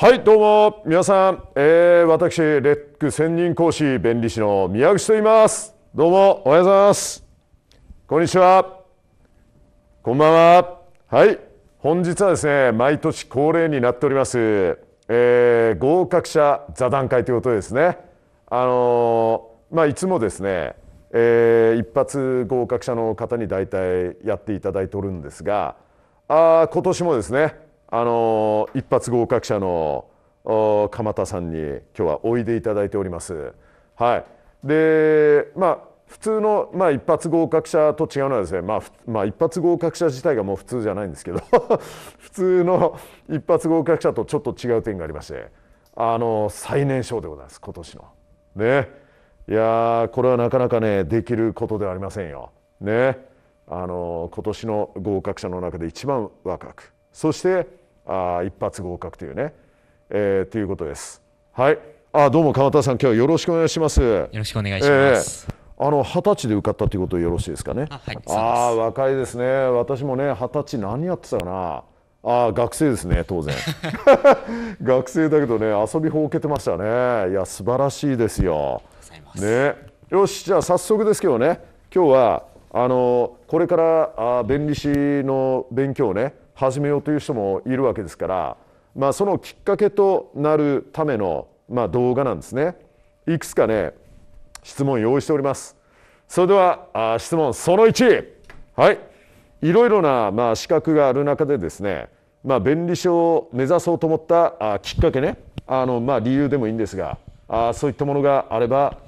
はいどうも皆さん、えー、私レック専任講師弁理士の宮口と言いますどうもおはようございますこんにちはこんばんははい本日はですね毎年恒例になっております、えー、合格者座談会ということですねあのー、まあいつもですね、えー、一発合格者の方に大体やっていただいておるんですがあ今年もですねあの一発合格者の鎌田さんに今日はおいでいただいております。はい、でまあ普通の、まあ、一発合格者と違うのはですね、まあ、まあ、一発合格者自体がもう普通じゃないんですけど 普通の一発合格者とちょっと違う点がありましてあの最年少でございます今年の。ねいやこれはなかなかねできることではありませんよ。ねあの今年の合格者の中で一番若くそしてあ一発合格というね、えー、ということです。はい。あどうも鎌田さん今日はよろしくお願いします。よろしくお願いします。えーあの二十歳で受かったということでよろしいですかね。あ、はい、若いですね。私もね二十歳何やってたかな。あ学生ですね当然 学生だけどね遊びほうけてましたねいや素晴らしいですよねよしじゃあ早速ですけどね今日はあのこれからあ弁理士の勉強をね始めようという人もいるわけですから、まあ、そのきっかけとなるための、まあ、動画なんですね。いくつかね質問用意しております。それではあ質問その1はいいろいろな、まあ、資格がある中でですね、まあ、便利書を目指そうと思ったあきっかけねあの、まあ、理由でもいいんですがあそういったものがあれば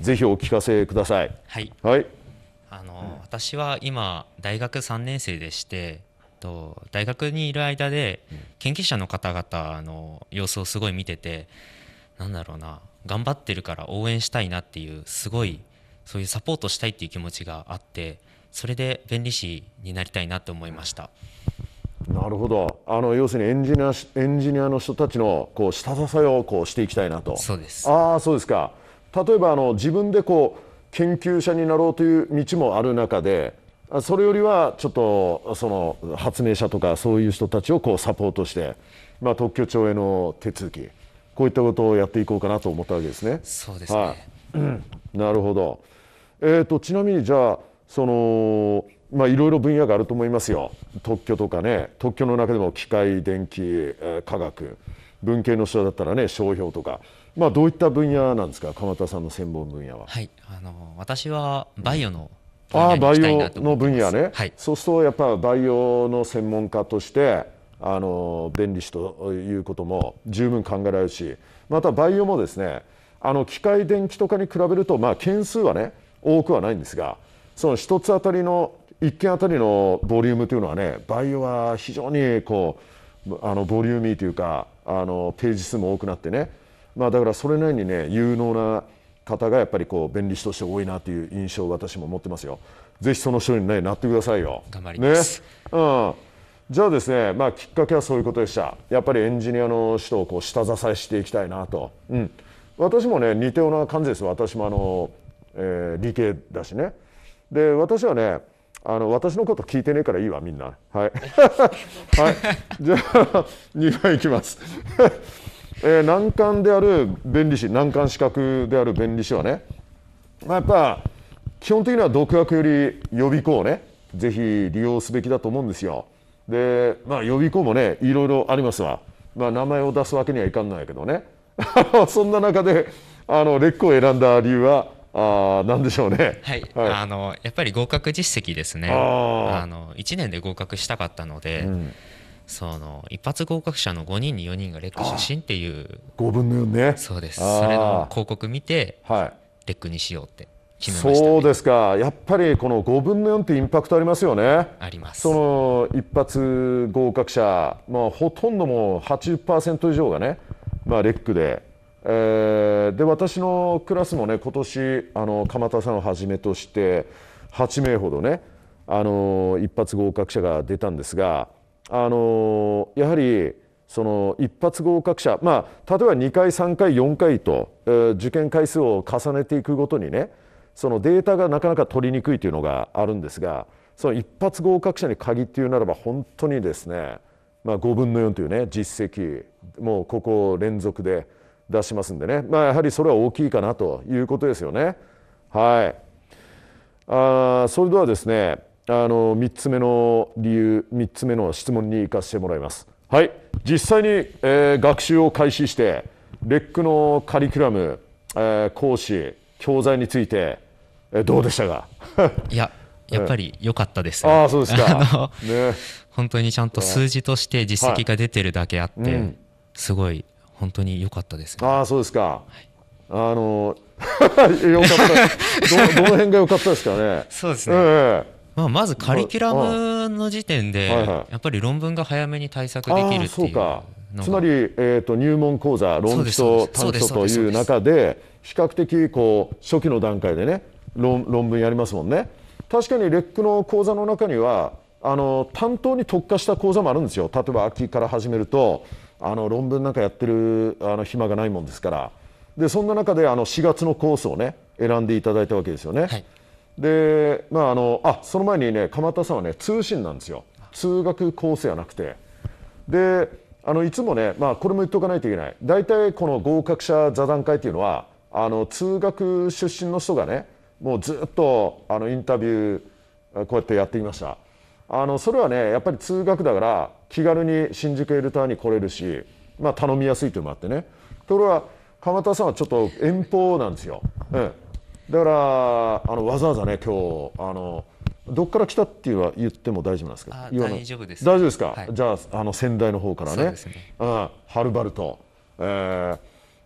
ぜひお聞かせください。はい、はいあの、うん、私は今大学3年生でしてと大学にいる間で研究者の方々の様子をすごい見ててなんだろうな頑張ってるから応援したいなっていうすごいそういうサポートしたいっていう気持ちがあってそれで弁理士になりたいなと思いました。なるほどあの要するにエンジニアエンジニアの人たちのこう下支えをこうしていきたいなとそうですあそうですか例えばあの自分でこう研究者になろうという道もある中でそれよりはちょっとその発明者とかそういう人たちをこうサポートして、まあ、特許庁への手続きこういったことをやっていこうかなと思ったわけですね。そうですね、はい、なるほど、えーと、ちなみにじゃあそのまあ、いろいろ分野があると思いますよ特許とかね特許の中でも機械電気、え科学文系の人だったらね商標とか、まあ、どういった分野なんですか鎌田さんの専門分野は。はい、あの私はバイオの、あ培養の分野ね、はい、そうするとやっぱり培養の専門家としてあの便利しということも十分考えられるしまた培養もですねあの機械電気とかに比べると、まあ、件数はね多くはないんですがその1つ当たりの一件当たりのボリュームというのはね培養は非常にこうあのボリューミーというかあのページ数も多くなってね、まあ、だからそれなりにね有能な方がやっぱりこう弁理士として多いなという印象を私も持ってますよ。ぜひその人に、ね、なってくださいよ。頑張ります、ねうんじゃあですね、まあ、きっかけはそういうことでした。やっぱりエンジニアの人をこう下支えしていきたいなと。うん、私もね似たような感じです。私もあの、えー、理系だしね。で私はねあの私のこと聞いてねえからいいわみんな。はい。はい。じゃあ2 番いきます。えー、難関である弁理士難関資格である弁理士はね、まあ、やっぱ基本的には独学より予備校をねぜひ利用すべきだと思うんですよで、まあ、予備校もねいろいろありますわ、まあ、名前を出すわけにはいかんないけどね そんな中であのレックを選んだ理由はあなんでしょうね、はい、はい、あのやっぱり合格実績ですねあの1年で合格したかったので、うんその一発合格者の5人に4人がレック出身っていう5分の4ねそうですそれの広告見て、はい、レックにしようって決めました、ね、そうですかやっぱりこの5分の4ってインパクトありますよねありますその一発合格者、まあ、ほとんどもう80%以上がね、まあ、レックでえー、で私のクラスもね今年あの鎌田さんをはじめとして8名ほどねあの一発合格者が出たんですがあのやはりその一発合格者、まあ、例えば2回3回4回と、えー、受験回数を重ねていくごとにねそのデータがなかなか取りにくいというのがあるんですがその一発合格者に限って言うならば本当にですね、まあ、5分の4というね実績もうここを連続で出しますんでね、まあ、やはりそれは大きいかなということですよね。はい、あそれではですねあの3つ目の理由3つ目の質問に行かせてもらいますはい実際に、えー、学習を開始してレックのカリキュラム、えー、講師教材について、えー、どうでしたか いややっぱり良かったです、ね、ああそうですかね、本当にちゃんと数字として実績が出てるだけあって、はいうん、すごい本当に良かったです、ね、ああそうですか、はい、あのよ かったどどの辺が良かったですかね そうですね、えーまあ、まずカリキュラムの時点で、やっぱり論文が早めに対策できるっていうつまり、えーと、と入門講座論基礎短所という中で比較的こう初期の段階でね論論文やりますもんね確かにレックの講座の中にはあの担当に特化した講座もあるんですよ例えば秋から始めるとあの論文なんかやってるあの暇がないもんですからでそんな中であの4月のコースをね選んでいただいたわけですよね、はい、で、まあ、あのあその前にね鎌田さんはね通信なんですよ通学コースじゃなくてであのいつもね、まあ、これも言っておかないといけない大体この合格者座談会っていうのはあの通学出身の人がねもうずっとあのインタビューこうやってやっていましたあのそれはねやっぱり通学だから気軽に新宿エルターに来れるし、まあ、頼みやすいというのもあってねところが鎌田さんはちょっと遠方なんですよ、うん、だからあのわざわざね今日あのどっから来たっていうは言っても大丈夫なんですか大丈夫です大丈夫ですか、はい、じゃああの仙台の方からねねあはるばると、えー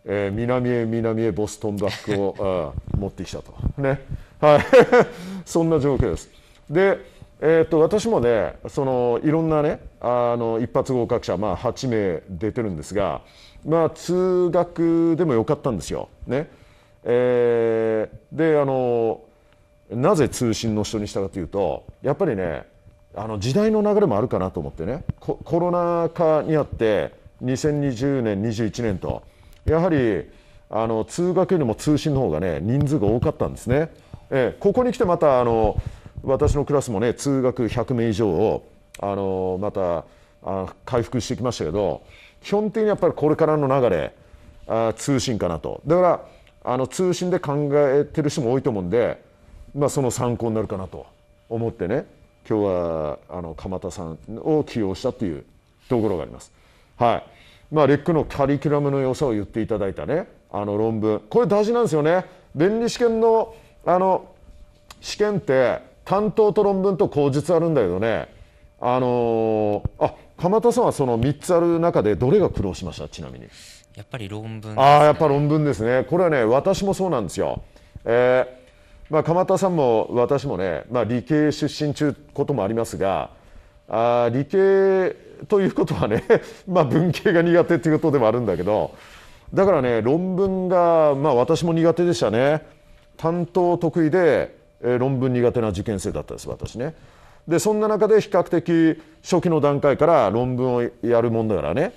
えー、南へ南へボストンバッグを 持ってきたとねはい そんな状況ですでえー、と私もねそのいろんなねあの一発合格者、まあ、8名出てるんですが、まあ、通学でもよかったんですよ。ね、えー、であのなぜ通信の人にしたかというとやっぱりねあの時代の流れもあるかなと思ってねコロナ禍にあって2020年21年とやはりあの通学よりも通信の方がね人数が多かったんですね、えー、ここに来てまたあの私のクラスもね通学100名以上をあのまたあ回復してきましたけど基本的にやっぱりこれからの流れあ通信かなとだからあの通信で考えてる人も多いと思うんで、まあ、その参考になるかなと思ってね今日はあの鎌田さんを起用したというところがあります。はいまあ、レックのカリキュラムの良さを言っていただいたねあの論文これ大事なんですよね。弁理試験のあの試験って担当と論文と口述あるんだけどねあのー、あ鎌田さんはその3つある中でどれが苦労しましたちなみに。やっぱり論文、ね、ああやっぱ論文ですねこれはね私もそうなんですよ、えーまあ、鎌田さんも私もね、まあ、理系出身中こともありますがあ理系ということはね、まあ、文系が苦手ということでもあるんだけどだからね論文が、まあ、私も苦手でしたね担当得意で、えー、論文苦手な受験生だったです私ねでそんな中で比較的初期の段階から論文をやるもんだからね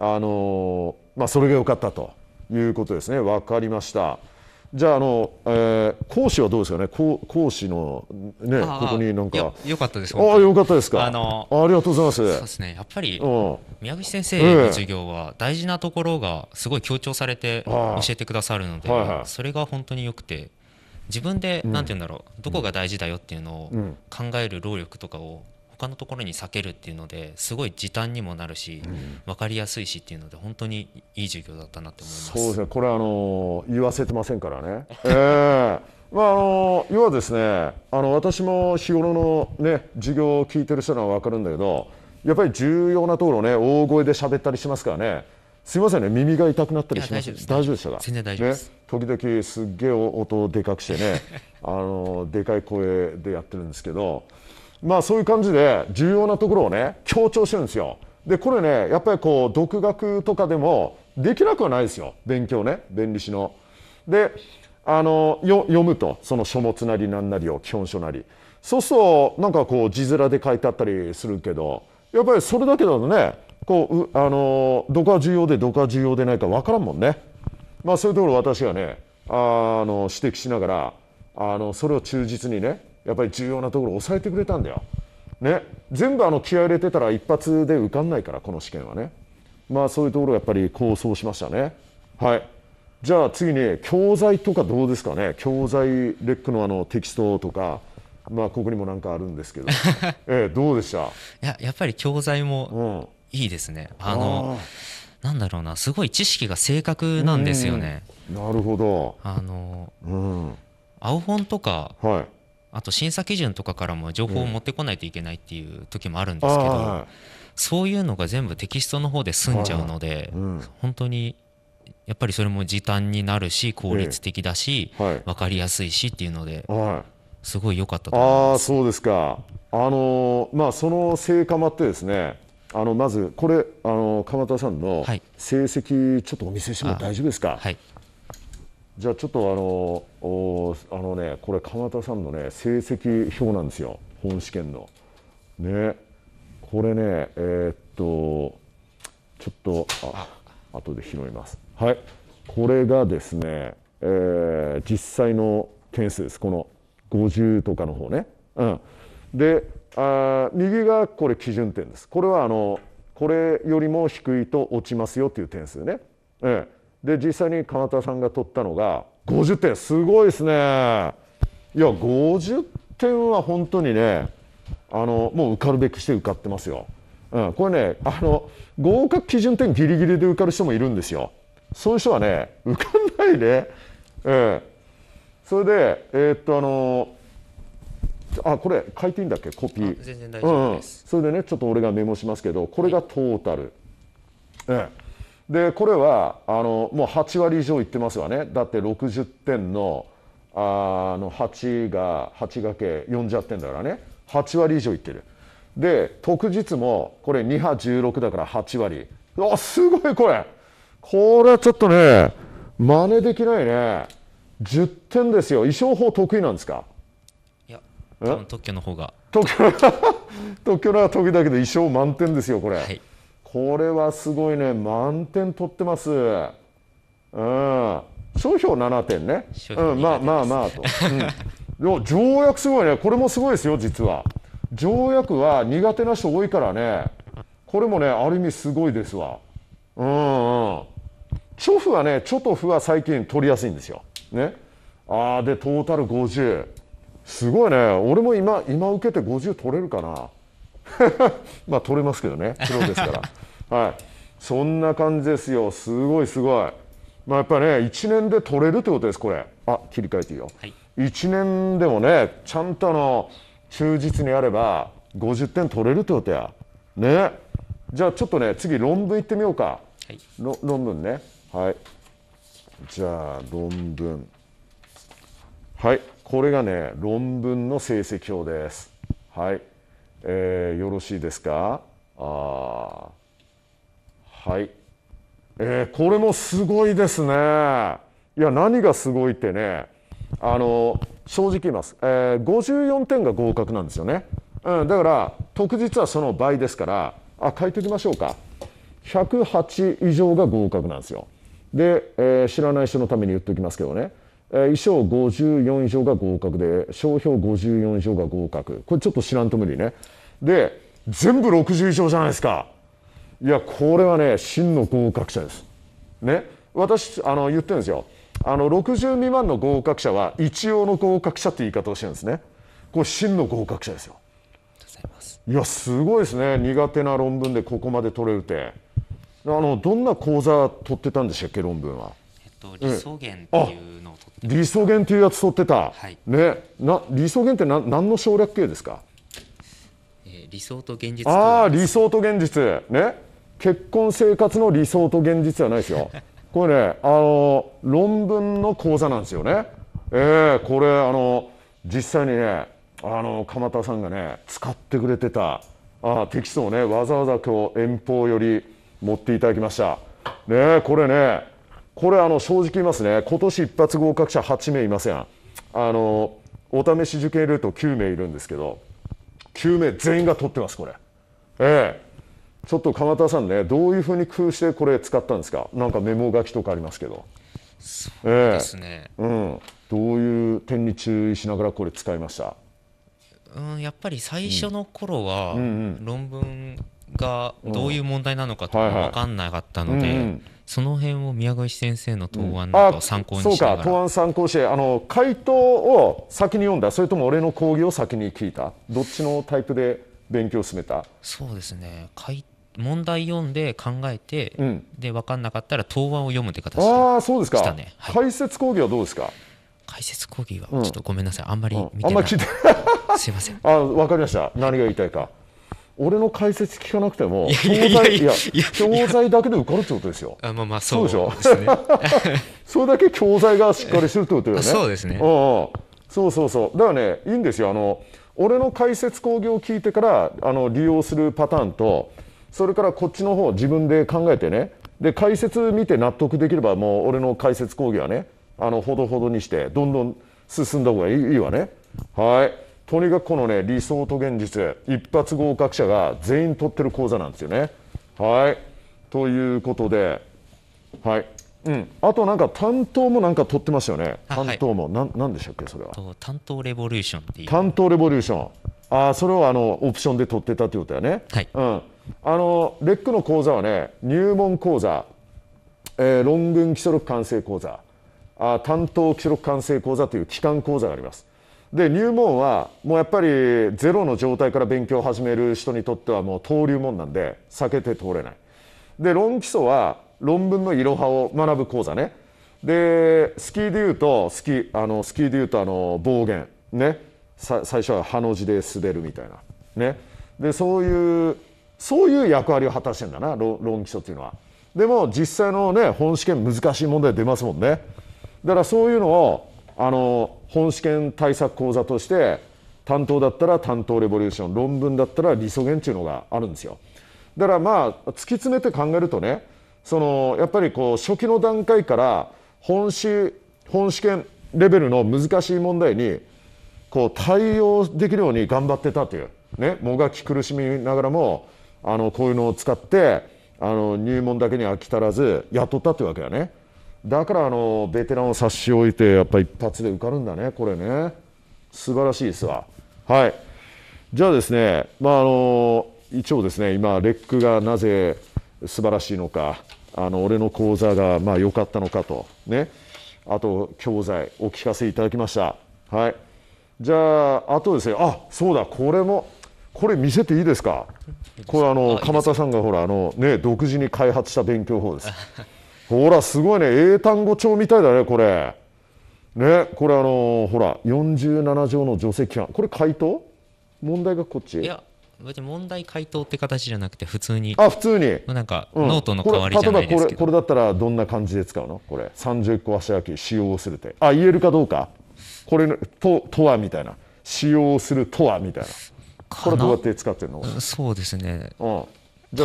あのまあ、それが良かったということですね分かりましたじゃあの、えー、講師はどうですかね講講師のねここになんかよかったですあよかったですかあのありがとうございますそうですねやっぱり、宮口先生の授業は大事なところがすごい強調されて教えてくださるので、はいはい、それが本当によくて自分で、うなんて言うんだろうどこが大事だよっていうのを考える労力とかを、他のところに避けるっていうのですごい時短にもなるし、うん、分かりやすいしっていうので本当にいい授業だったなと思いますそうですねこれあの言わせてませんからね。えーまあ、あの要はですねあの私も日頃の、ね、授業を聞いてる人なら分かるんだけどやっぱり重要なところね大声で喋ったりしますからねすみませんね耳が痛くなったりします大丈夫でしたか全然大丈夫です、ね、時々すっげえ音をでかくしてねあのでかい声でやってるんですけど。まあそういう感じで重要なところをね強調してるんですよでこれねやっぱりこう独学とかでもできなくはないですよ勉強ね弁理士のであの読むとその書物なり何なりを基本書なりそうするとなんかこう字面で書いてあったりするけどやっぱりそれだけだとねこうあのどこが重要でどこが重要でないか分からんもんね、まあ、そういうところ私がねあの指摘しながらあのそれを忠実にねやっぱり重要なところを抑えてくれたんだよ。ね、全部あの気合入れてたら一発で受かんないからこの試験はね、まあ、そういうところやっぱり構想しましたね。はいじゃあ次に教材とかどうですかね教材レックのあのテキストとか、まあ、ここにもなんかあるんですけど、ええ、どうでしたいややっぱり教材もいいですね、うん、あのなんだろうなすごい知識が正確なんですよね。なるほどあの、うん、青本とか、はいあと審査基準とかからも情報を持ってこないといけないっていう時もあるんですけど、うんはい、そういうのが全部テキストの方で済んじゃうので、はいうん、本当にやっぱりそれも時短になるし効率的だし、え、はい、分かりやすいしっていうので、すごい良かったと思いますあそうですか、あのー、まあ、その成果もあってですねあのまずこれあの鎌田さんの成績、ちょっとお見せしても大丈夫ですか、はい、じゃあちょっとあのあのねこれ鎌田さんのね成績表なんですよ本試験の。ねこれねえー、っとちょっとあ後で拾います。はいこれがですね、えー、実際の点数ですこの50とかの方ね。うん、であ右がこれ基準点です。これはあのこれよりも低いと落ちますよっていう点数ね。ええで実際に鎌田さんが取ったのが50点すごいですねいや50点は本当にねあのもう受かるべくして受かってますよ、うん、これねあの合格基準点ギリギリで受かる人もいるんですよそういう人はね受かんないねええそれでえー、っとあのあこれ書いていいんだっけコピー全然大丈夫です、うん、それでねちょっと俺がメモしますけどこれがトータル、ええでこれはあのもう8割以上いってますわねだって60点のあの8が8掛け40点だからね8割以上いってるで特日もこれ2波16だから8割あすごいこれこれはちょっとね真似できないね10点ですよ衣装法得意なんですかいや特許の方が特許 特許のは得意だけど衣装満点ですよこれ、はいこれはすごいね満点取ってますうん商標7点ねうん、まあまあまあと、うん、条約すごいねこれもすごいですよ実は条約は苦手な人多いからねこれもねある意味すごいですわうんうんチョフはねチョトフは最近取りやすいんですよねああでトータル50すごいね俺も今今受けて50取れるかな まあ取れますけどねプロですからはい、そんな感じですよすごいすごいまあやっぱりね1年で取れるってことですこれあ切り替えていいよ、はい、1年でもねちゃんとあの忠実にやれば50点取れるってことやねじゃあちょっとね次論文いってみようか、はい、論文ねはいじゃあ論文はいこれがね論文の成績表ですはい、えー、よろしいですかああはい。えー、これもすごいですね。いや、何がすごいってね、あの、正直言います。えー、54点が合格なんですよね。うん、だから、特実はその倍ですから、あ、書いておきましょうか。108以上が合格なんですよ。で、えー、知らない人のために言っておきますけどね。衣装54以上が合格で商標54以上が合格これちょっと知らんと無理ねで全部60以上じゃないですかいやこれはね真の合格者です。ね私あの言ってるんですよあの60未満の合格者は一応の合格者って言い方をしてるんですねこれ真の合格者ですよ。いやすごいですね苦手な論文でここまで取れるってあのどんな講座取ってたんでしたっけ論文は、えっと、理想源っていうのを取って理想源っていうやつ取ってた、はい、ね、な理想源って何何の省略形ですか、えー、理想と現実ああ理想と現実ね結婚生活の理想と現実じゃないですよ。これね、あの論文の講座なんですよね。えー、これあの実際にね、あの鎌田さんがね使ってくれてたあテキストをねわざわざ今日遠方より持っていただきました。ねこれね、これあの正直言いますね。今年一発合格者8名いません。あのお試し受験ルート9名いるんですけど、9名全員が取ってますこれ。ええーちょっと鎌田さんねどういうふうに工夫してこれ使ったんですかなんかメモ書きとかありますけどそうですね、えー、うん、どういう点に注意しながらこれ使いましたうんやっぱり最初の頃は、論文がどういう問題なのかとか分かんなかったので、ん、その辺を宮越先生の答案などを参考にしなそうか答案参考してあの回答を先に読んだそれとも俺の講義を先に聞いたどっちのタイプで勉強を進めたそうですね問題読んで考えて、うん、で分かんなかったら答案を読むって形ああそうですか、ねはい、解説講義はどうですか解説講義はちょっとごめんなさい、うん、あんまり見てない、うん、いて すいませんあ分かりました何が言いたいか俺の解説聞かなくても教材だけで受かるってことですよあまあまあそうですね それだけ教材がしっかりしてるってことよね そうですねううんん、そうそうそうだからねいいんですよあの俺の解説講義を聞いてからあの利用するパターンとそれからこっちの方自分で考えてねで解説見て納得できればもう俺の解説講義はねあのほどほどにしてどんどん進んだ方がいいいいわねはいとにかくこのね理想と現実一発合格者が全員取ってる講座なんですよねはいということではいうん、あとなんか担当もなんか取ってますよね、担当も、はい、なんでしたっけ、それは。担当レボリューションっていう。担当レボリューション、あそれをあのオプションで取ってたということやね、はいうん、あのレックの講座はね、入門講座、えー、論文基礎力完成講座、あ担当基礎力完成講座という機関講座があります。で入門はもうやっぱりゼロの状態から勉強を始める人にとってはもう登竜門なんで避けて通れないで論基礎は論文のいろはを学ぶ講座ねでスキーでいうとスキーあのスキーでいうとあの暴言ね最初はハの字で滑るみたいなねでそういうそういう役割を果たしてんだな論基礎っていうのはでも実際のね本試験難しい問題出ますもんねだからそういうのをあの本試験対策講座として担当だったら担当レボリューション論文だったら理想源っていうのがあるんですよだからまあ突き詰めて考えるとねそのやっぱりこう初期の段階から本試本試験レベルの難しい問題にこう対応できるように頑張ってたという、ね、もがき苦しみながらもあのこういうのを使ってあの入門だけに飽き足らず雇ったというわけだねだからあのベテランを差し置いてやっぱ一発で受かるんだねこれね素晴らしいですわはいじゃあですねまああの一応ですね今レックがなぜ素晴らしいのかあの俺の講座がまあ良かったのかと、ね、あと教材お聞かせいただきました。はい、じゃあ、あとですね、あそうだ、これも、これ見せていいですか、これ、あの鎌田さんがほらあの、ね、独自に開発した勉強法です。ほら、すごいね、英単語帳みたいだね、これ。ね、これあのほら47条の除籍規これ回答問題がこっちいや別に問題回答って形じゃなくて普通にあ普通になんかノートの代わりじゃないですけど、うん、これこれだったらどんな感じで使うのこれ30個足開き使用するってあ言えるかどうかこれととはみたいな使用するとはみたいなこれどうやって使ってるのそうですね、うん、多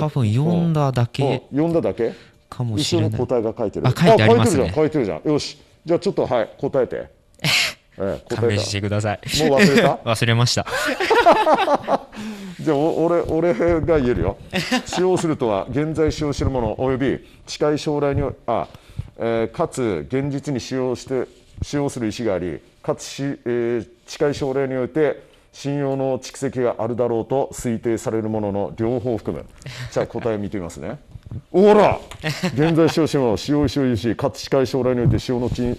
分読んだだけ、うん、読んだだけかもしれない後に答えが書いてるあ書いてありますね書いてるじゃんよしじゃあちょっとはい答えてええ、勘弁してください。もう忘れた 忘れました。じゃあ俺俺が言えるよ。使用するとは現在使用するものおよび近い将来にあ、えー、かつ現実に使用して使用する意思があり、かつし、えー、近い将来において信用の蓄積があるだろうと推定されるものの両方含む。じゃあ答え見てみますね。おら現在使用してるもの使用使用意思かつ近い将来において使用の金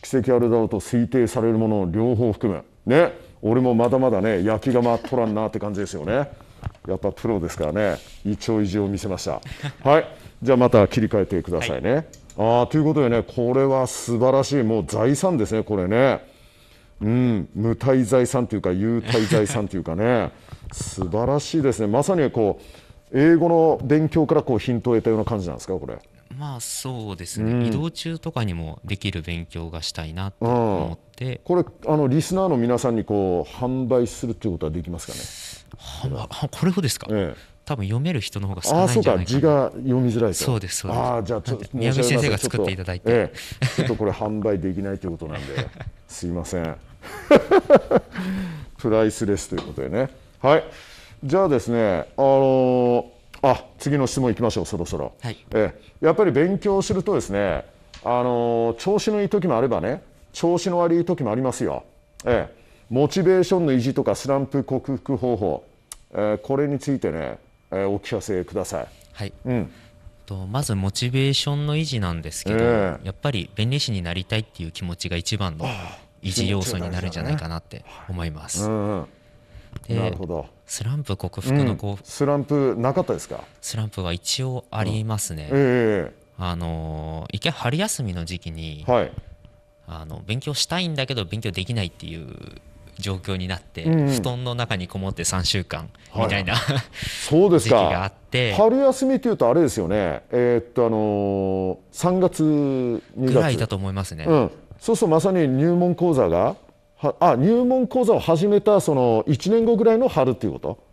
蓄積あるだろうと推定されるものの両方含むね俺もまだまだね焼きが回っとらんなって感じですよねやっぱプロですからね一応意地を見せました はいじゃあまた切り替えてくださいね、はい、あということでねこれは素晴らしいもう財産ですねこれねうん、無体財産というか、有体財産というかね、素晴らしいですね、まさにこう英語の勉強からこうヒントを得たような感じなんですか、これ。まあそうですね、うん、移動中とかにもできる勉強がしたいなと思ってこれあのリスナーの皆さんにこう販売するっていうことはできますかねははこれをですか、ええ、多分読める人の方が少ないんじゃないかなあそうか字が読みづらいそうですそうですああ、じゃあちょっと 宮城先生が作っていただいてちょええ、ちょっとこれ販売できないということなんで すいません プライスレスということでねはいじゃあですねあのーあ次の質問いきましょう、そろそろ、はい、えやっぱり勉強するとですねあの調子のいい時もあればね調子の悪い時もありますよ、えモチベーションの維持とかスランプ克服方法、えー、これについてね、えー、お聞かせください。はい、うんとまずモチベーションの維持なんですけど、えー、やっぱり弁理士になりたいっていう気持ちが一番の維持要素になるんじゃないかなって思います。ねうんうん、なるほどスランプ克服のこう、うん、スランプなかったですかスランプは一応ありますね、うん、ええー、あの一回春休みの時期に、はい、あの勉強したいんだけど勉強できないっていう状況になって、うん、布団の中にこもって3週間みたいな、はい、そうですか時期があって春休みっていうとあれですよねえー、っとあのー、3月2月ぐらいだと思いますね、うん、そうするとまさに入門講座があ入門講座を始めたその1年後ぐらいの春っていうこと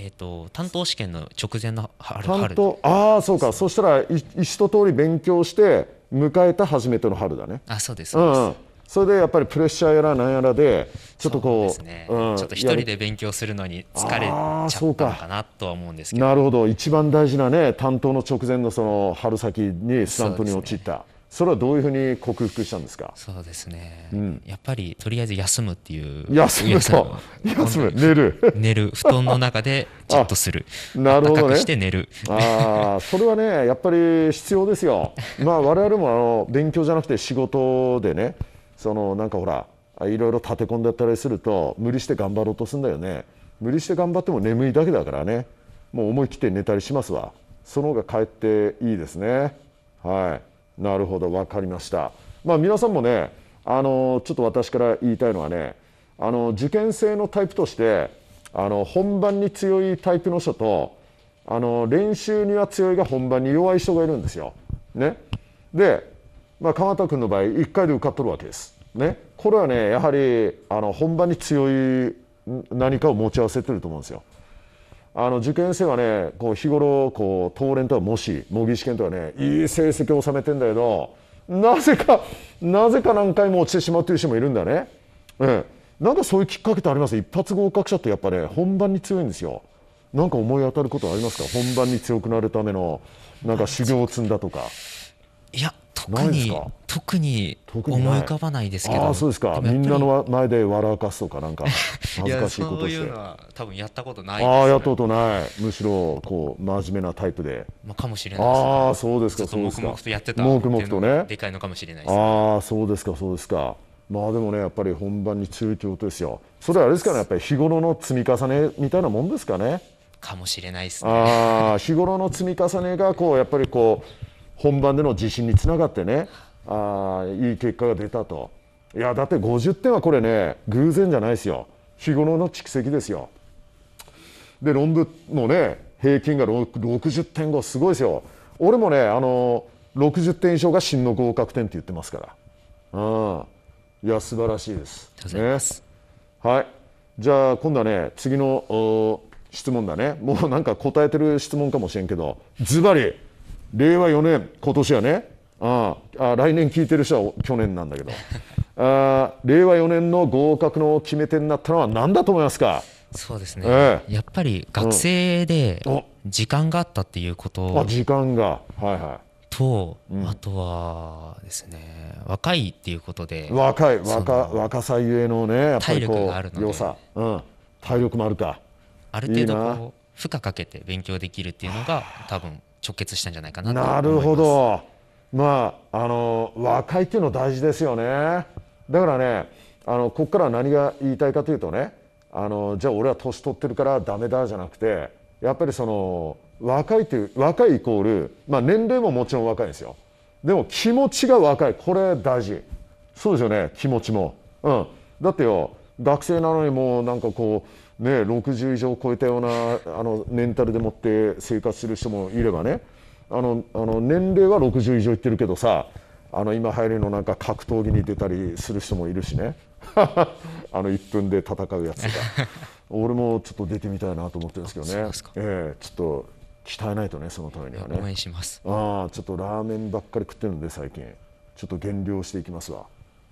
えーと、担当試験の直前の春担当ああそうかそしたら一通り勉強して迎えた初めての春だねあそうですそうです、うん、それでやっぱりプレッシャーやらなんやらでちょっとこう、ねうん、ちょっと一人で勉強するのに疲れちゃったのかなとは思うんですけどなるほど一番大事なね担当の直前のその春先にスタンプに陥った。それはどういうふうに克服したんですかそうですね、うん、やっぱりとりあえず休むっていう休む休む寝る寝る布団の中でじっとするなるほど、ね、して寝るああそれはねやっぱり必要ですよまあ我々もあの勉強じゃなくて仕事でねそのなんかほらいろいろ立て込んでたりすると無理して頑張ろうとするんだよね無理して頑張っても眠いだけだからねもう思い切って寝たりしますわその方がかえっていいですねはいなるほど分かりました、まあ、皆さんもねあのちょっと私から言いたいのはねあの受験生のタイプとしてあの本番に強いタイプの人とあの練習には強いが本番に弱い人がいるんですよ。ね、で、まあ、田君の場合1回で受かっとるわけです。ね、これはねやはりあの本番に強い何かを持ち合わせてると思うんですよ。あの受験生はねこう日頃こう東連とは模試模擬試験とはねいい成績を収めてんだけどなぜかなぜか何回も落ちてしまうという人もいるんだね、うん、なんかそういうきっかけってあります一発合格者ってやっぱね本番に強いんですよなんか思い当たることありますか本番に強くなるためのなんか修行を積んだとかいや特に特に思い浮かばないですけどあそうですかみんなの前で笑かすとかなんか 恥ずかしいことしてそういうのは多分やったことない、ああやったことないむしろこう真面目なタイプで、まあ、かもしれないです、ね、ああそうですかそうですかとやってた黙々とねでかいのかもしれないです、ね、ああそうですかそうですかまあでもねやっぱり本番に強いということですよそれはあれですかねやっぱり日頃の積み重ねみたいなもんですかねかもしれないですねああ日頃の積み重ねがこうやっぱりこう本番での自信につながってねあいい結果が出たといやだって50点はこれね偶然じゃないですよ日頃の蓄積ですよで論文のね平均が60点後すごいですよ俺もねあの60点以上が真の合格点って言ってますからうんいや素晴らしいですね、はいじゃあ今度はね次の質問だねもうなんか答えてる質問かもしれんけどズバリ令和4年今年はねああ来年聞いてる人は去年なんだけど あ令和4年の合格の決め手になったのは何だと思いますかそうですね、ええ、やっぱり学生で時間があったっていうこと、うん、あ時間がはいはいと、うん、あとはですね若いっていうことで若い若若さゆえのねやっぱりこう体力があるので良さ、うん、体力もあるかある程度こう負荷かけて勉強できるっていうのが多分直結したんじゃないかななるほど、まあ、あの和解っていうの大事ですよね。だからねあのここから何が言いたいかというとねあのじゃあ俺は年取ってるからダメだじゃなくてやっぱりその若いという若いイコール、まあ、年齢ももちろん若いですよでも気持ちが若いこれ大事そうですよね気持ちも、うん、だってよ学生なのにもなんかこうね、60以上超えたようなあのメンタルでもって生活する人もいればねあのあの年齢は60以上いってるけどさあの今流行りのなんか格闘技に出たりする人もいるしね あの1分で戦うやつが俺もちょっと出てみたいなと思ってるんですけどねええー、ちょっと鍛えないとねそのためにはね応援しますああちょっとラーメンばっかり食ってるんで最近ちょっと減量していきますわ、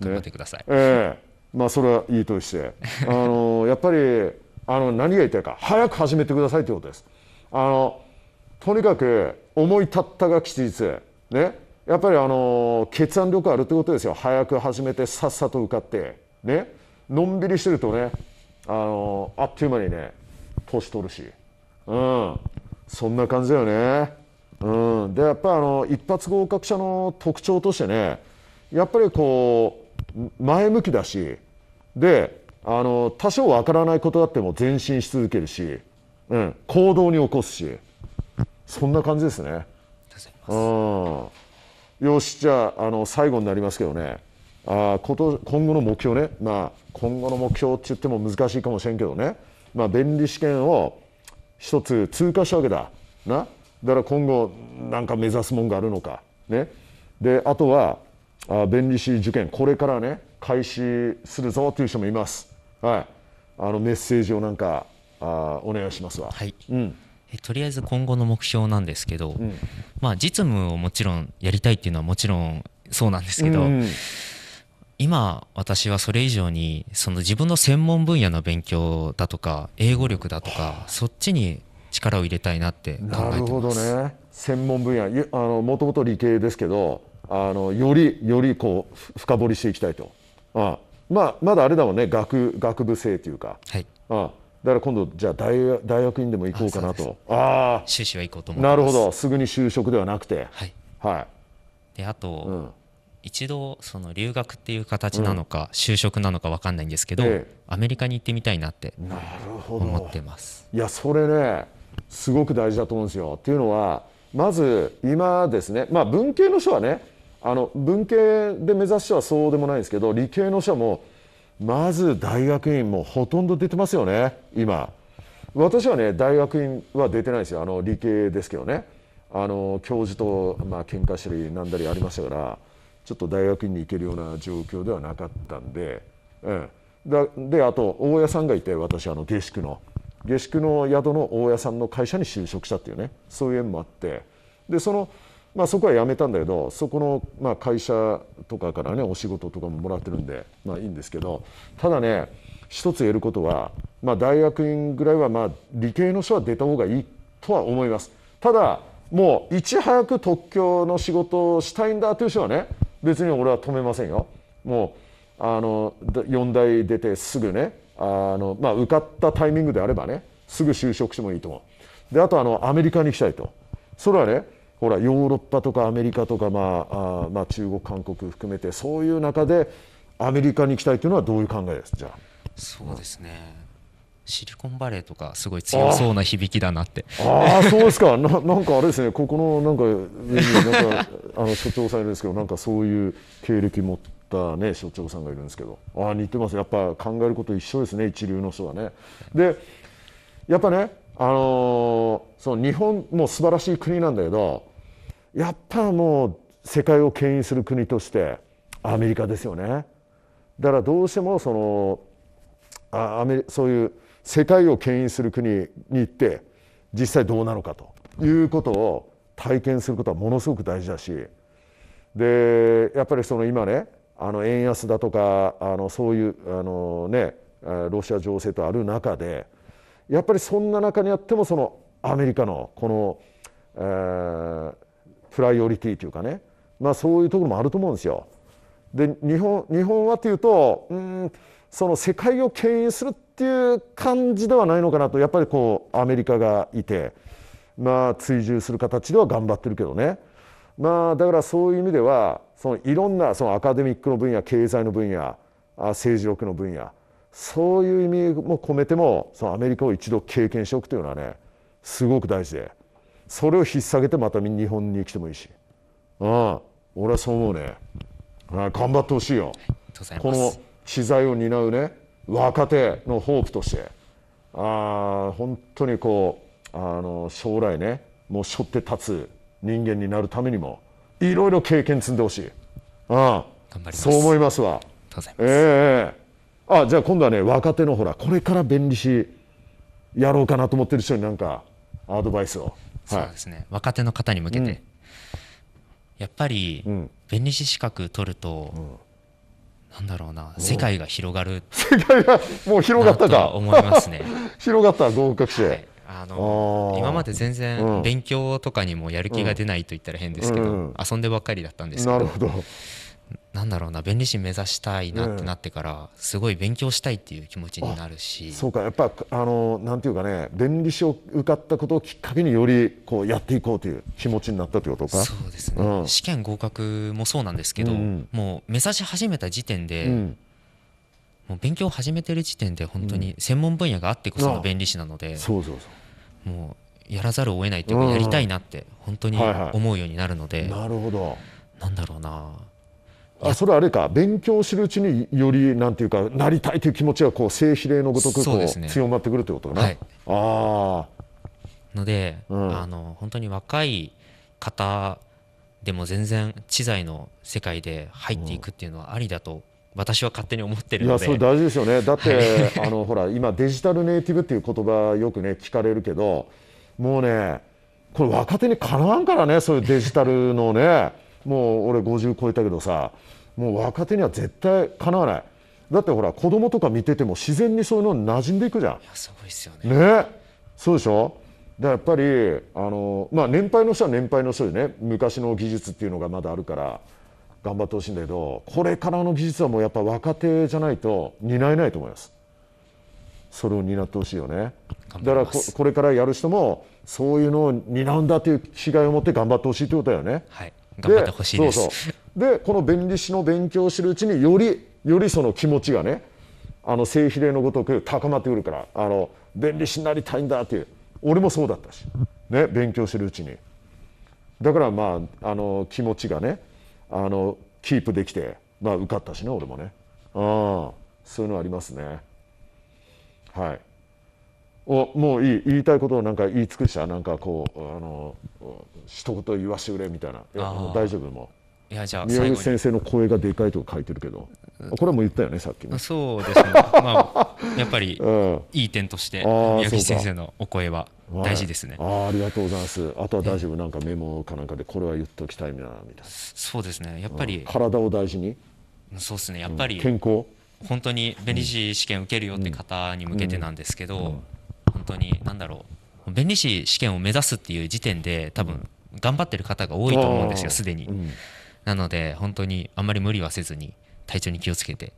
ね、頑張ってください、ええー、まあそれはいいとしてあのやっぱりあの何が言いたいか早く始めてくださいということですあのとにかく思い立ったが吉日ねやっぱりあの決断力あるってことですよ早く始めてさっさと受かってねのんびりしてるとねあのあっという間にね年取るしうんそんな感じだよねうんでやっぱりあの一発合格者の特徴としてねやっぱりこう前向きだしであの多少わからないことだっても前進し続けるし、うん、行動に起こすしそんな感じですね。よしじゃああの最後になりますけどねあこと今後の目標ね、まあ、今後の目標って言っても難しいかもしれんけどね、まあ、便利試験を一つ通過したわけだなだから今後なんか目指すもんがあるのかねであとはあ便利士受験これからね開始するぞという人もいます。はい、あのメッセージをなんかあお願いしますわ。はい、うんえとりあえず今後の目標なんですけど、うん、まあ、実務をもちろんやりたいっていうのはもちろんそうなんですけど、うん、今私はそれ以上にその自分の専門分野の勉強だとか英語力だとかそっちに力を入れたいなって考えてますなるほどね専門分野もともと理系ですけどあのよりよりこう深掘りしていきたいと。ああまあ、まだあれだもんね学学部生というか、はい、あだから今度じゃあ大大学院でも行こうかなとああ修士は行こうと思なるほどすぐに就職ではなくてはい、はい、であと、うん、一度その留学っていう形なのか、就職なのか分かんないんですけど、アメリカに行ってみたいなってなるほど思ってますいやそれねすごく大事だと思うんですよっていうのはまず今ですねまあ文系の人はねあの文系で目指してはそうでもないんですけど理系の人はもうまず大学院もほとんど出てますよね今私はね大学院は出てないですよあの理系ですけどねあの教授とまあ喧嘩したりなんだりありましたからちょっと大学院に行けるような状況ではなかったんで、うん、だであと大家さんがいて私あの下宿の下宿の宿の大家さんの会社に就職したっていうねそういう縁もあってでそのまあ、そこはやめたんだけどそこの、まあ、会社とかからねお仕事とかももらってるんで、まあ、いいんですけどただね一つ言えることは、まあ、大学院ぐらいは、まあ、理系の人は出た方がいいとは思います。ただもういち早く特許の仕事をしたいんだという人はね別に俺は止めませんよ。もうあの4代出てすぐねあの、まあ、受かったタイミングであればねすぐ就職してもいいと思う。であとあのアメリカに行きたいと。それはねほらヨーロッパとかアメリカとか、まあ、あまあ中国韓国含めてそういう中でアメリカに行きたいというのはどういう考えですじゃそうですね、シリコンバレーとかすごい強そうな響きだなってああそうですかななんかあれですねここのなんかなんか あの所長さんいるんですけどなんかそういう経歴持ったね所長さんがいるんですけどああ似てますやっぱ考えること一緒ですね一流の人はねでやっぱねあのー、その日本も素晴らしい国なんだけどやっぱもう世界を牽引する国としてアメリカですよね。だからどうしてもそのあアメそういう世界を牽引する国に行って実際どうなのかということを体験することはものすごく大事だしでやっぱりその今ねあの円安だとかあのそういうあの、ね、ロシア情勢とある中でやっぱりそんな中にあってもそのアメリカのこの、えー、プライオリティというかね、まあ、そういうところもあると思うんですよ。で日本日本はというとうんその世界を牽引するっていう感じではないのかなとやっぱりこうアメリカがいて、まあ、追従する形では頑張ってるけどね。まあ、だからそういう意味ではそのいろんなそのアカデミックの分野経済の分野政治力の分野そういう意味も込めてもそのアメリカを一度経験しておくというのはねすごく大事でそれを引っ提げてまた日本に来てもいいし、うん、俺はそう思うね、頑張ってほしいよこの資材を担うね若手のホープとしてあ本当にこうあの将来ねもう背負って立つ人間になるためにもいろいろ経験積んでほしい、うん、そう思いますわ。ええーあじゃあ今度はね若手のほらこれから便利しやろうかなと思ってる人になんかアドバイスをそうですね、若手の方に向けて、うん、やっぱり、便利弁理士資格取ると、うん、なんだろうな世界が広がる世界がもう広がったか思いますね 広がった合格して、はい、あの今まで全然勉強とかにもやる気が出ないと言ったら変ですけど、遊んでばっかりだったんですけどなるほどなんだろうな弁理士目指したいなってなってから、すごい勉強したいっていう気持ちになるし、うん、そうかやっぱあのなんていうかね弁理士を受かったことをきっかけによりこうやっていこうという気持ちになったということかそうですね、うん、試験合格もそうなんですけど、うん、もう目指し始めた時点で、もう勉強を始めてる時点で本当に専門分野があってこその弁理士なので、そうそうそうもうやらざるを得ないというか、やりたいなって本当に思うようになるので、なるほどなんだろうなあそれはあれか勉強するうちによりなんていうかなりたいという気持ちがこう性比例のごとくこう、ね、強まってくるということね。な。はい、あので、うん、あの本当に若い方でも全然知財の世界で入っていくっていうのはありだと、私は勝手に思ってるいやそれ大事ですよね だって、はい、あのほら今デジタルネイティブっていう言葉よくね聞かれるけどもうねこれ若手にかなわんからねそういうデジタルのねもう俺50超えたけどさもう若手には絶対かなわないだってほら子供とか見てても自然にそういうの馴染んでいくじゃんすごいですよねねそうでしょだやっぱりあの、まあ、年配の人は年配の人でね昔の技術っていうのがまだあるから頑張ってほしいんだけどこれからの技術はもうやっぱ若手じゃないと担えないと思いますそれを担ってほしいよねだからこれからやる人もそういうのを担うんだという気概を持って頑張ってほしいということだよね。はい頑張ってほしいですでこの弁理士の勉強を知るうちによりよりその気持ちがねあの性比例のごとく高まってくるからあの弁理士になりたいんだっていう俺もそうだったし、ね、勉強してるうちにだからまああの気持ちがねあのキープできて、まあ、受かったしね俺もねあそういうのありますねはいおもういい言いたいことをなんか言い尽くしたなんかこうあの一言言わしてくれみたいないや大丈夫もういやじゃあ宮口先生の声がでかいとか書いてるけどこれも言ったよねさっきそうですねまあやっぱり、うん、いい点として宮口先生のお声は大事ですね、はい、あありがとうございますあとは大丈夫、なんかメモかなんかでこれは言っときたいなみたいなそうですねやっぱり、うん、体を大事にそうですねやっぱり、うん、健康本当に弁理士試験受けるよって方に向けてなんですけど、当に何だろう弁理士試験を目指すっていう時点で多分頑張ってる方が多いと思うんですよすでに、うん、なので本当にあんまり無理はせずに体調に気をつけて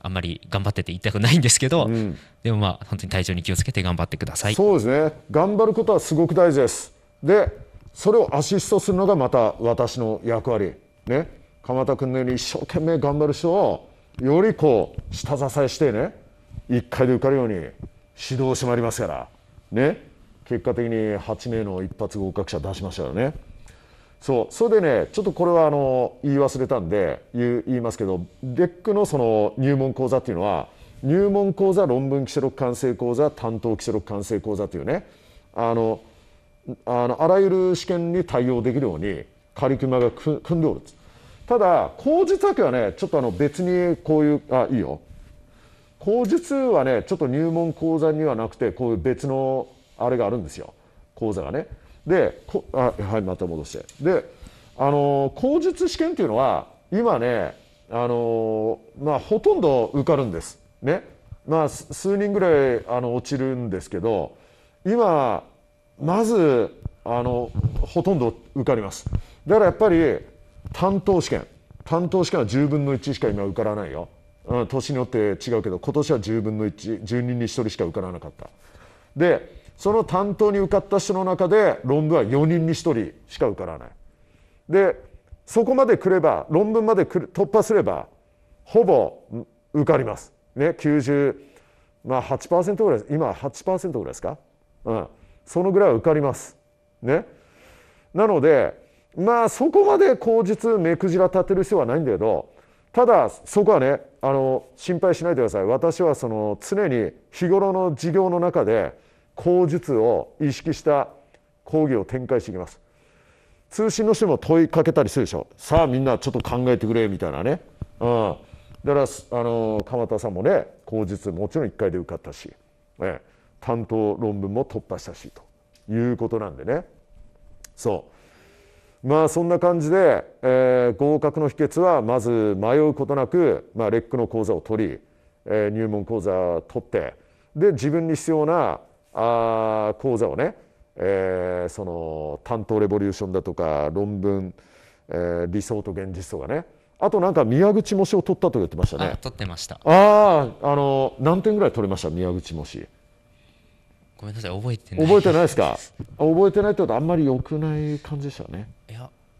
あんまり頑張ってて言いたくないんですけど、うん、でもまあ本当に体調に気をつけて頑張ってくださいそうですね頑張ることはすごく大事ですでそれをアシストするのがまた私の役割ね鎌田君のように一生懸命頑張る人をよりこう下支えしてね1回で受かるように指導してまいりますからね結果的に8名の一発合格者出しましたよねそうそれでねちょっとこれはあの言い忘れたんで言いますけどデックのその入門講座っていうのは入門講座論文基礎録完成講座担当基礎録完成講座というねあのあのあらゆる試験に対応できるようにカリキュマが組んでおるただ口実だけはねちょっとあの別にこういうあいいよ口述はねちょっと入門講座にはなくてこういう別のあれがあるんですよ講座がね。でこあはいまた戻してであの口述試験っていうのは今ねあのまあほとんど受かるんですねまあ数人ぐらいあの落ちるんですけど今まずあのほとんど受かりますだからやっぱり担当試験担当試験は10分の1しか今受からないよ年によって違うけど今年は10分の110人に1人しか受からなかったでその担当に受かった人の中で論文は4人に1人しか受からないでそこまでくれば論文まで突破すればほぼ受かります、ね、98%ぐらい今8%ぐらいですか、うん、そのぐらいは受かります。ね、なのでまあそこまで口実目くじら立てる必要はないんだけどただそこはねあの心配しないでください私はその常に日頃の授業の中で口述を意識した講義を展開していきます通信の人も問いかけたりするでしょさあみんなちょっと考えてくれみたいなね、うん、だからあの鎌田さんもね口述もちろん1回で受かったし、ね、担当論文も突破したしということなんでねそうまあそんな感じで、えー、合格の秘訣はまず迷うことなく、まあ、レックの講座を取り、えー、入門講座を取ってで自分に必要なあ講座をね、えー、その担当レボリューションだとか論文、えー、理想と現実とかねあとなんか宮口模試を取ったと言ってましたね。取ってました。ああ、あの何点ぐらい取れました宮口模試。ごめんなさい覚えてない。覚えてないですか。覚えてないってことあんまり良くない感じでしたね。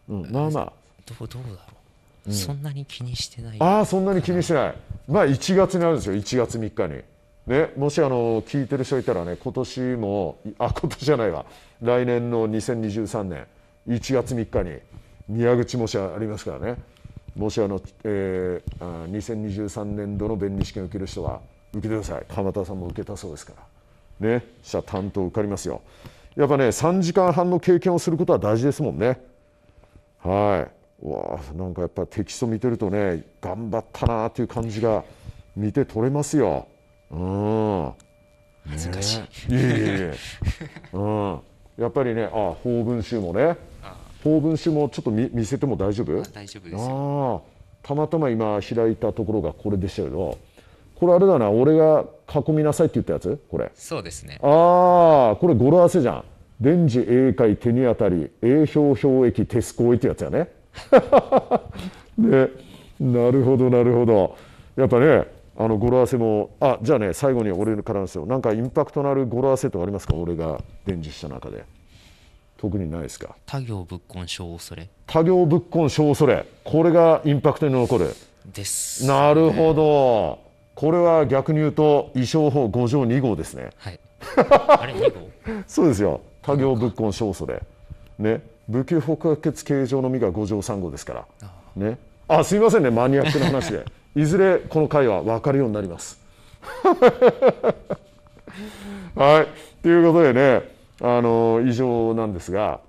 うん、まあまあどうどうだろう、うん、そんなに気にしてないああそんなに気にしてないまあ1月にあるんですよ1月3日に。ね、もしあの聞いてる人いたらね今年もあ今年じゃないわ来年の2023年1月3日に宮口模試ありますからねもしあの、えー、2023年度の弁理試験受ける人は受けてください鎌田さんも受けたそうですからねした担当受かりますよやっぱね3時間半の経験をすることは大事ですもんねはい、わなんかやっぱテキスト見てるとね頑張ったなという感じが見て取れますよ。うん恥ずかしい、ね、いえいえいえ、うん、やっぱりねあ法文集もね法文集もちょっと見見せても大丈夫大丈夫ですあたまたま今開いたところがこれでしたけどこれあれだな俺が囲みなさいって言ったやつこれそうですねああこれ語呂合わせじゃん電磁英会手に当たり英表表益テス行ってやつやねで なるほどなるほどやっぱねあの語呂合わせもあじゃあね最後に俺からなんですよなんかインパクトのある語呂合わせとかありますか俺が伝授した中で特にないですか他行仏婚小恐れ他行仏婚小恐れこれがインパクトに残るです、ね、なるほどこれは逆に言うと衣装法5条2号ですねはいあれ2号 そうですよ他業仏根勝訴で、ね、武器北血形状の実が五条三号ですから、ね、あすいませんねマニアックな話でいずれこの回は分かるようになります。はいということでねあの以上なんですが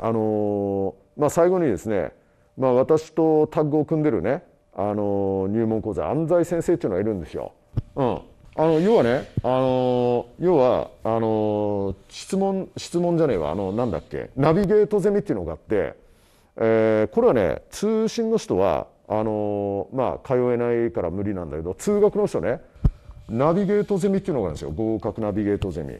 あの、まあ、最後にですね、まあ、私とタッグを組んでるねあの入門講座安西先生っていうのがいるんですよ。うん、あの要はね、あの要はあの質問質問じゃねえわあのなんだっけナビゲートゼミっていうのがあって、えー、これはね通信の人はあのまあ通えないから無理なんだけど通学の人ねナビゲートゼミっていうのがあるんですよ合格ナビゲートゼミ。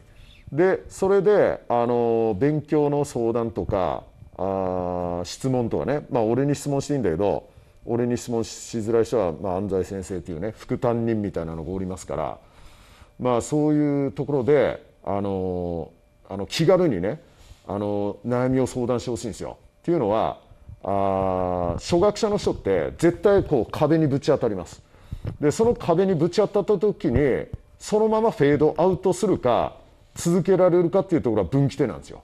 でそれで、あの勉強の相談とかあ質問とかね、まあ、俺に質問していいんだけど俺に質問しづらい人は、まあ、安西先生というね副担任みたいなのがおりますから。まあ、そういうところであのあの気軽にねあの悩みを相談してほしいんですよ。っていうのはあ初学者の人って絶対こう壁にぶち当たります。でその壁にぶち当たった時にそのままフェードアウトするか続けられるかっていうところが分岐点なんですよ。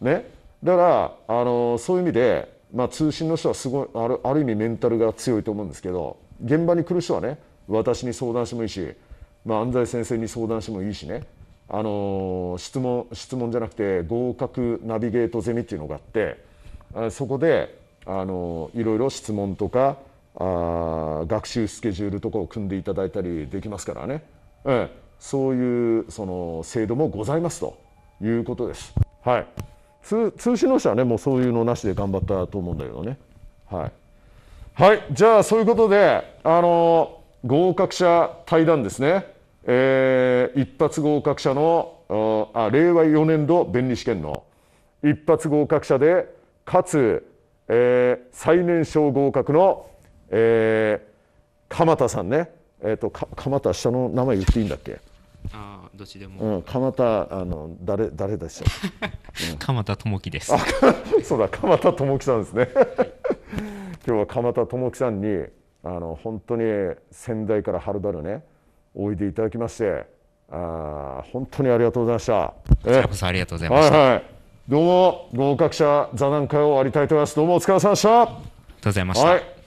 ね、だからあのそういう意味で、まあ、通信の人はすごいあるある意味メンタルが強いと思うんですけど現場に来る人はね私に相談してもいいしまあ、安西先生に相談してもいいしねあの質問質問じゃなくて合格ナビゲートゼミっていうのがあってあそこであのいろいろ質問とかあ学習スケジュールとかを組んでいただいたりできますからね、うん、そういうその制度もございますということです。はい、通通信の社はねもうそういうのなしで頑張ったと思うんだけどね。はい、はい、じゃあそういうことであの合格者対談ですね、えー、一発合格者のあ令和4年度弁理試験の一発合格者でかつ、えー、最年少合格の、えー、鎌田さんね、えーと、と鎌田下の名前言っていいんだっけあどっちでも、うん、鎌田あの誰誰でした、うん、鎌田智樹ですあそうだ鎌田智樹さんですね 今日は鎌田智樹さんにあの本当に仙台からはるばるねおいでいただきましてあ本当にありがとうございました。えちらありがとうございました。はいはい、どうも合格者座談会をわりたいと思います。どうもお疲れ様でした。ありがとうございました。はい